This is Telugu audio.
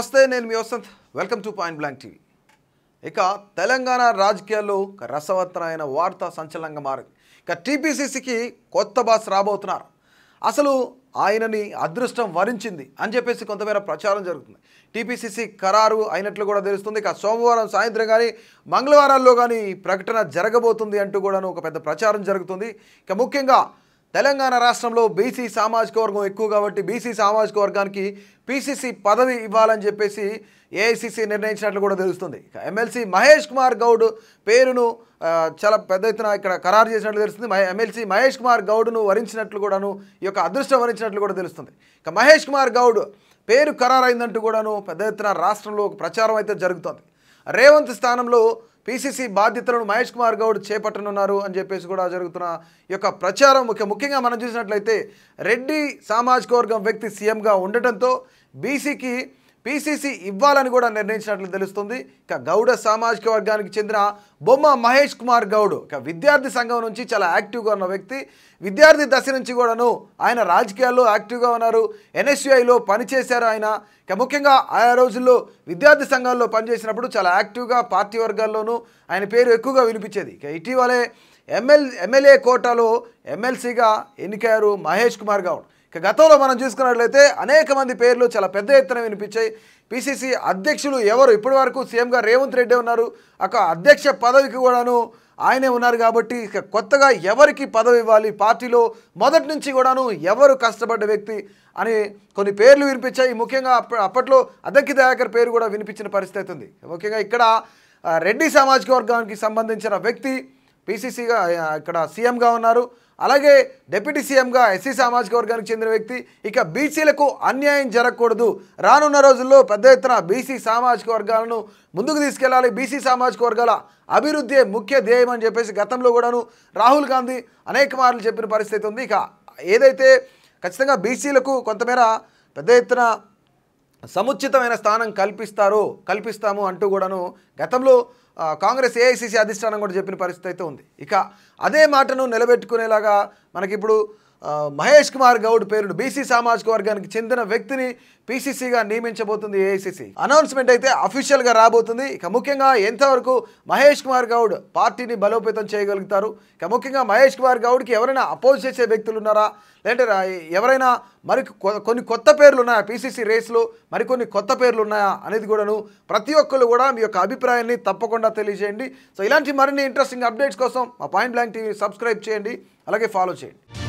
నమస్తే నేను మీ Vasanth welcome to point blank TV ఇక తెలంగాణ రాజకీయాల్లో ఒక రసవత్తరమైన వార్త సంచలనంగా మారింది ఇక టీపీసీసీకి కొత్త బాస్ రాబోతున్నారు అసలు ఆయనని అదృష్టం వరించింది అని చెప్పేసి కొంతమేర ప్రచారం జరుగుతుంది టీపీసీసీ ఖరారు అయినట్లు కూడా తెలుస్తుంది ఇక సోమవారం సాయంత్రం కానీ మంగళవారాల్లో కానీ ప్రకటన జరగబోతుంది అంటూ కూడాను ఒక పెద్ద ప్రచారం జరుగుతుంది ఇక ముఖ్యంగా తెలంగాణ రాష్ట్రంలో బీసీ సామాజిక వర్గం ఎక్కువ కాబట్టి బీసీ సామాజిక వర్గానికి పీసీసీ పదవి ఇవ్వాలని చెప్పేసి ఏఐసీసీ నిర్ణయించినట్లు కూడా తెలుస్తుంది ఎమ్మెల్సీ మహేష్ కుమార్ గౌడ్ పేరును చాలా పెద్ద ఎత్తున ఇక్కడ ఖరారు చేసినట్లు తెలుస్తుంది ఎమ్మెల్సీ మహేష్ కుమార్ గౌడ్ను వరించినట్లు కూడాను ఈ యొక్క అదృష్టం వరించినట్లు కూడా తెలుస్తుంది ఇక మహేష్ కుమార్ గౌడ్ పేరు ఖరారైందంటూ కూడాను పెద్ద ఎత్తున రాష్ట్రంలో ప్రచారం అయితే జరుగుతుంది రేవంత్ స్థానంలో పిసిసి బాధ్యతలను మహేష్ కుమార్ గౌడ్ చేపట్టనున్నారు అని చెప్పేసి కూడా జరుగుతున్న యొక్క ప్రచారం ముఖ్య ముఖ్యంగా మనం చూసినట్లయితే రెడ్డి సామాజిక వర్గం వ్యక్తి సీఎంగా ఉండటంతో బీసీకి పీసీసీ ఇవ్వాలని కూడా నిర్ణయించినట్లు తెలుస్తుంది ఇక గౌడ సామాజిక వర్గానికి చెందిన బొమ్మ మహేష్ కుమార్ గౌడ్ ఇక విద్యార్థి సంఘం నుంచి చాలా యాక్టివ్గా ఉన్న వ్యక్తి విద్యార్థి దశ నుంచి కూడాను ఆయన రాజకీయాల్లో యాక్టివ్గా ఉన్నారు ఎన్ఎస్యుఐలో పనిచేశారు ఆయన ఇక ముఖ్యంగా ఆయా రోజుల్లో విద్యార్థి సంఘాల్లో పనిచేసినప్పుడు చాలా యాక్టివ్గా పార్టీ వర్గాల్లోనూ ఆయన పేరు ఎక్కువగా వినిపించేది ఇక ఇటీవలే ఎమ్మెల్ ఎమ్మెల్యే కోటాలో ఎమ్మెల్సీగా ఎన్నికయ్యారు మహేష్ కుమార్ గౌడ్ ఇక గతంలో మనం చూసుకున్నట్లయితే అనేక మంది పేర్లు చాలా పెద్ద ఎత్తున వినిపించాయి పిసిసి అధ్యక్షులు ఎవరు ఇప్పటి వరకు సీఎంగా రేవంత్ రెడ్డి ఉన్నారు ఒక అధ్యక్ష పదవికి కూడాను ఆయనే ఉన్నారు కాబట్టి ఇక కొత్తగా ఎవరికి పదవి ఇవ్వాలి పార్టీలో మొదటి నుంచి కూడాను ఎవరు కష్టపడ్డ వ్యక్తి అని కొన్ని పేర్లు వినిపించాయి ముఖ్యంగా అప్పట్లో అధ్యక్ష దయాకర్ పేరు కూడా వినిపించిన పరిస్థితి ఉంది ముఖ్యంగా ఇక్కడ రెడ్డి సామాజిక వర్గానికి సంబంధించిన వ్యక్తి పీసీసీగా ఇక్కడ సీఎంగా ఉన్నారు అలాగే డిప్యూటీ సీఎంగా ఎస్సీ సామాజిక వర్గానికి చెందిన వ్యక్తి ఇక బీసీలకు అన్యాయం జరగకూడదు రానున్న రోజుల్లో పెద్ద ఎత్తున బీసీ సామాజిక వర్గాలను ముందుకు తీసుకెళ్లాలి బీసీ సామాజిక వర్గాల అభివృద్ధి ముఖ్య ధ్యేయం అని చెప్పేసి గతంలో కూడాను రాహుల్ గాంధీ అనేక చెప్పిన పరిస్థితి ఉంది ఇక ఏదైతే ఖచ్చితంగా బీసీలకు కొంతమేర పెద్ద ఎత్తున సముచితమైన స్థానం కల్పిస్తారో కల్పిస్తాము అంటూ కూడాను గతంలో కాంగ్రెస్ ఏఐసిసి అధిష్టానం కూడా చెప్పిన పరిస్థితి అయితే ఉంది ఇక అదే మాటను నిలబెట్టుకునేలాగా మనకిప్పుడు మహేష్ కుమార్ గౌడ్ పేరును బీసీ సామాజిక వర్గానికి చెందిన వ్యక్తిని పీసీసీగా నియమించబోతుంది ఏఐసీసీ అనౌన్స్మెంట్ అయితే అఫీషియల్గా రాబోతుంది ఇక ముఖ్యంగా ఎంతవరకు మహేష్ కుమార్ గౌడ్ పార్టీని బలోపేతం చేయగలుగుతారు ఇక ముఖ్యంగా మహేష్ కుమార్ గౌడ్కి ఎవరైనా అపోజ్ చేసే వ్యక్తులు ఉన్నారా లేదంటే ఎవరైనా మరి కొన్ని కొత్త పేర్లు ఉన్నాయా పీసీసీ రేస్లో మరికొన్ని కొత్త పేర్లు ఉన్నాయా అనేది కూడాను ప్రతి ఒక్కరు కూడా మీ యొక్క అభిప్రాయాన్ని తప్పకుండా తెలియజేయండి సో ఇలాంటి మరిన్ని ఇంట్రెస్టింగ్ అప్డేట్స్ కోసం మా పాయింట్ బ్లాంక్ టీవీ సబ్స్క్రైబ్ చేయండి అలాగే ఫాలో చేయండి